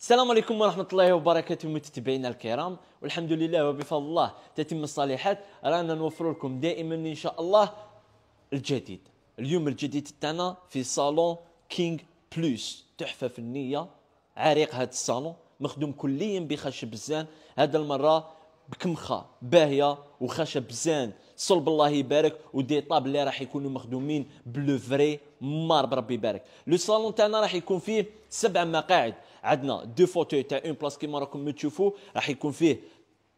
السلام عليكم ورحمة الله وبركاته متتبعينا الكرام والحمد لله وبفضل الله تتم الصالحات رانا نوفر لكم دائما إن شاء الله الجديد اليوم الجديد تاعنا في صالون كينغ بلوس تحفة فنية عريق هذا الصالون مخدوم كليا بخشب الزان هذا المرة بكمخه باهيه وخشب زان صلب الله يبارك ودي طاب اللي راح يكونوا مخدومين بلو فري مار بربي يبارك لو صالون تاعنا راح يكون فيه سبع مقاعد عندنا دو فوتوي تاع اون بلاص كيما راكم تشوفوا راح يكون فيه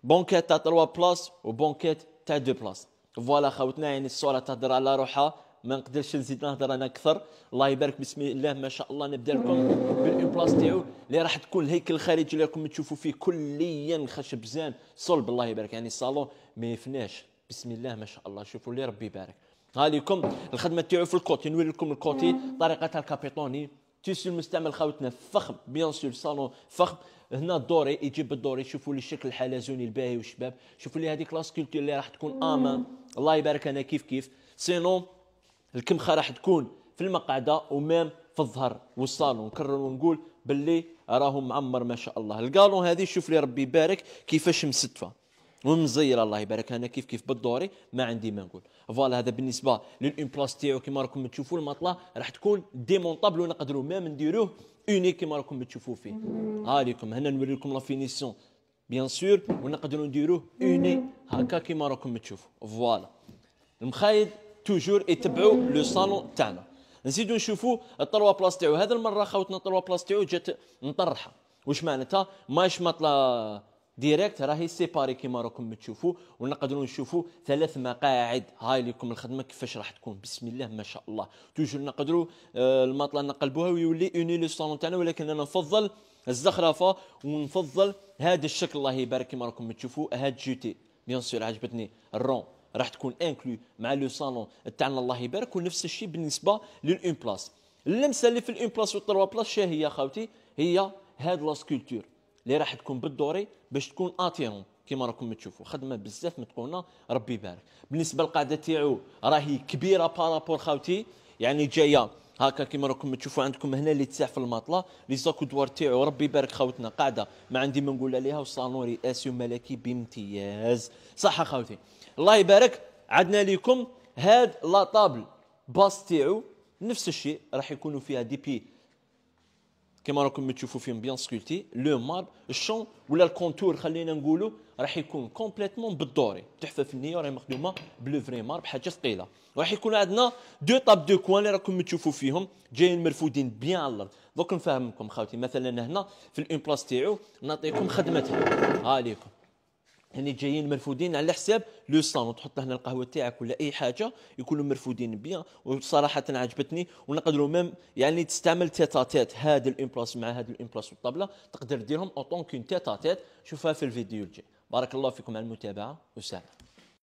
بونكيت تاع 3 بلاص وبونكيت تاع دو بلاص فوالا خوتنا يعني الصوره تهضر على روحها ما نقدرش نزيد نهضر انا اكثر الله يبارك بسم الله ما شاء الله نبدا لكم بالاون بلاص تاعو اللي راح تكون الهيكل الخارجي اللي راكم تشوفوا فيه كليا خشب زان صلب الله يبارك يعني الصالون ما يفناش بسم الله ما شاء الله شوفوا اللي ربي يبارك لكم الخدمه تاعو في الكوتي نوري لكم الكوتي طريقه الكابيتوني تيسي المستعمل خاوتنا فخم بيان سور صالون فخم هنا الدوري يجيب الدوري شوفوا لي الشكل الحلزوني الباهي والشباب شوفوا لي هذيك لاسكولتور اللي راح تكون امان الله يبارك انا كيف كيف سينو الكمخه راح تكون في المقعده ومام في الظهر والصالون نكرر ونقول باللي راهم معمر ما شاء الله القالون هذه شوف لي ربي يبارك كيفاش مستفه ومزير الله يبارك انا كيف كيف بالدوري ما عندي ما نقول فوالا هذا بالنسبه للامبلاس بلاص تاعو كيما راكم تشوفوا المطله راح تكون ديمونطابل ونقدروا ما نديروه اونيك كيما راكم تشوفوا فيه ها هنا نوري لكم لا فينيسيون بيان سور ونقدروا نديروه اوني هكا كيما راكم تشوفوا فوالا المخايد توجور يتبعوا لو صالون تاعنا نزيدو نشوفوا الطروا بلاص تاعو هذا المره خوتنا الطروا بلاص تاعو جات مطرحه واش معناتها ماش مطلع ديريكت راهي سيباري كيما راكم تشوفوا ونقدروا نشوفوا ثلاث مقاعد هاي لكم الخدمه كيفاش راح تكون بسم الله ما شاء الله توجور نقدروا آه، المطلة نقلبوها ويولي اوني لو صالون تاعنا ولكن انا نفضل الزخرفه ونفضل هذا الشكل الله يبارك كيما راكم تشوفوا هاد جوتي بيان سور عجبتني الرون راح تكون انكلو مع لو صالون تاعنا الله يبارك ونفس الشيء بالنسبه للاون بلاس اللمسه اللي في الاون بلاس والتروا بلاس هي خاوتي هي هاد لا سكولتور اللي راح تكون بالدوري باش تكون اتيرون كيما راكم تشوفوا خدمه بزاف متقونه ربي يبارك بالنسبه للقاعده تاعو راهي كبيره بارابور خاوتي يعني جايه هكا كيما راكم تشوفوا عندكم هنا اللي تساع في الماطله لي زاكودوار تاعو ربي يبارك خاوتنا قاعده ما عندي ما نقول عليها والصالون رئاسي وملكي بامتياز صح خاوتي الله يبارك عدنا لكم هاد لا طابل باص تاعو نفس الشيء راح يكونوا فيها دي بي كما راكم تشوفوا فيهم بيان سكولتي لو مار الشون ولا الكونتور خلينا نقولوا راح يكون كومبليتمون بالدوري تحفه فنيه وراهي مخدومه بلو فري مار بحاجه ثقيله راح يكون عندنا دو طاب دو كوان اللي راكم تشوفوا فيهم جايين مرفودين بيان على الارض دوك نفهمكم خاوتي مثلا هنا في الامبلاس تاعو نعطيكم خدمتها ها عليكم يعني جايين مرفودين على حساب لو سان وتحط هنا القهوه تاعك ولا اي حاجه يكونوا مرفودين بيان وصراحه عجبتني ونقدروا ميم يعني تستعمل تيتا تيت هذا الامبلاس مع هذا الامبلاس والطبله تقدر ديرهم اون كون تيتا تيت شوفها في الفيديو الجاي بارك الله فيكم على المتابعه وسلام